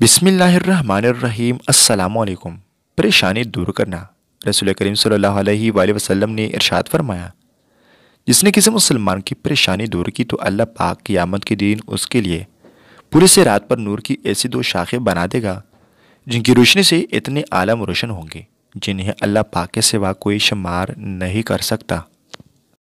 बिसमीम् अल्लाम परेशानी दूर करना रसूल करीम सल्लल्लाहु अलैहि वसल्लम ने इरशाद फरमाया जिसने किसी मुसलमान की परेशानी दूर की तो अल्लाह पाक आमद के दिन उसके लिए पूरे से रात पर नूर की ऐसी दो शाखें बना देगा जिनकी रोशनी से इतने आलम रोशन होंगे जिन्हें अल्लाह पाक के सिवा कोई शुमार नहीं कर सकता